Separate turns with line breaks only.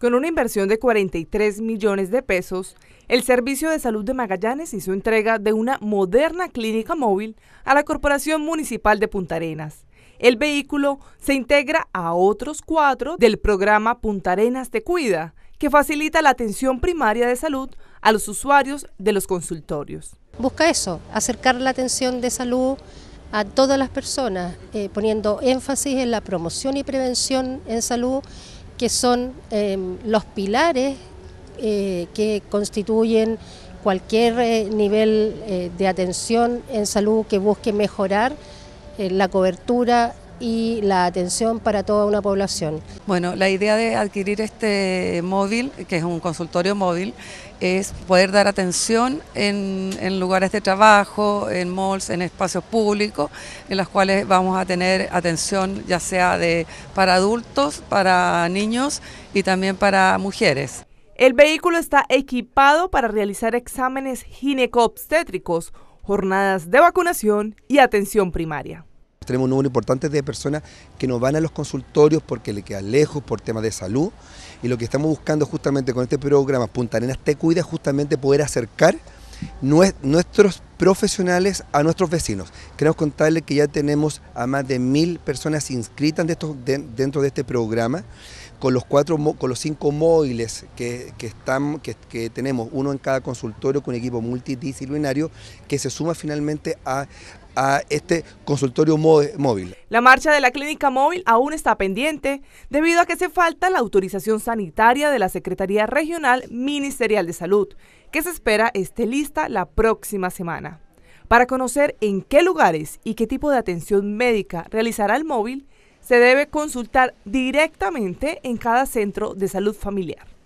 Con una inversión de 43 millones de pesos, el Servicio de Salud de Magallanes hizo entrega de una moderna clínica móvil a la Corporación Municipal de Punta Arenas. El vehículo se integra a otros cuatro del programa Punta Arenas Te Cuida, que facilita la atención primaria de salud a los usuarios de los consultorios.
Busca eso, acercar la atención de salud a todas las personas, eh, poniendo énfasis en la promoción y prevención en salud que son em, los pilares eh, que constituyen cualquier eh, nivel eh, de atención en salud que busque mejorar la cobertura y la atención para toda una población. Bueno, la idea de adquirir
este móvil, que es un consultorio móvil, es poder dar atención en, lugares de trabajo, en malls, en espacios públicos, en los cuales vamos a tener atención ya sea de, para adultos, para niños y también para mujeres. El vehículo está equipado para realizar exámenes
gineco-obstétricos, jornadas de vacunación y atención primaria
tenemos un número importante de personas que nos van a los consultorios porque le queda lejos por temas de salud. Y lo que estamos buscando justamente con este programa Punta Arenas Te Cuida es justamente poder acercar nuestros profesionales a nuestros vecinos. Queremos contarles que ya tenemos a más de mil personas inscritas dentro de este programa con los, cuatro, con los cinco móviles que, están, que, tenemos, uno en cada consultorio con equipo multidisciplinario, que se suma finalmente a, a este consultorio móvil.
La marcha de la clínica móvil aún está pendiente debido a que se falta la autorización sanitaria de la Secretaría Regional Ministerial de Salud, que se espera esté lista la próxima semana. Para conocer en qué lugares y qué tipo de atención médica realizará el móvil, se debe consultar directamente en cada centro de salud familiar.